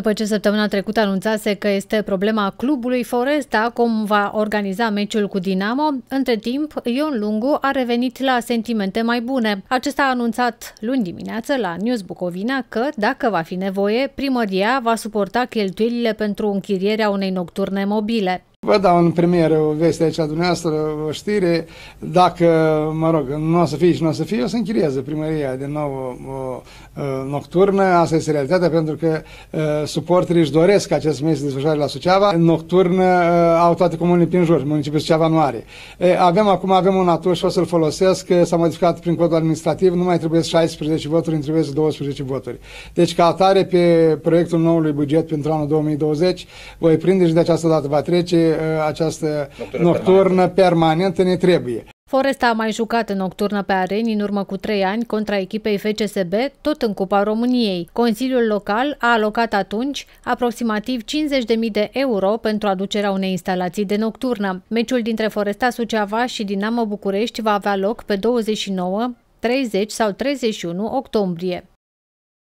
După ce săptămâna trecută anunțase că este problema clubului Foresta cum va organiza meciul cu Dinamo, între timp Ion Lungu a revenit la sentimente mai bune. Acesta a anunțat luni dimineață la News Bucovina că, dacă va fi nevoie, primăria va suporta cheltuielile pentru închirierea unei nocturne mobile. Vă dau în premieră o veste aici a dumneavoastră, o știre. Dacă, mă rog, nu o să fie și nu o să fie, o să închirieze primăria de nou o, o, nocturnă. Asta este realitatea, pentru că uh, suporterii își doresc acest mes de desfășurare la Suceava. Nocturnă uh, au toate comunele prin jur, municipiul Suceava nu are. E, avem acum, avem un atu și o să-l folosesc, s-a modificat prin codul administrativ, nu mai trebuie 16 voturi, îmi trebuie 12 voturi. Deci, ca atare pe proiectul noului buget pentru anul 2020, voi prinde și de această dată va trece Uh, această nocturnă, nocturnă permanentă. permanentă ne trebuie. Foresta a mai jucat în nocturnă pe areni în urmă cu trei ani contra echipei FCSB, tot în Cupa României. Consiliul local a alocat atunci aproximativ 50.000 de euro pentru aducerea unei instalații de nocturnă. Meciul dintre Foresta Suceava și Dinamo București va avea loc pe 29, 30 sau 31 octombrie.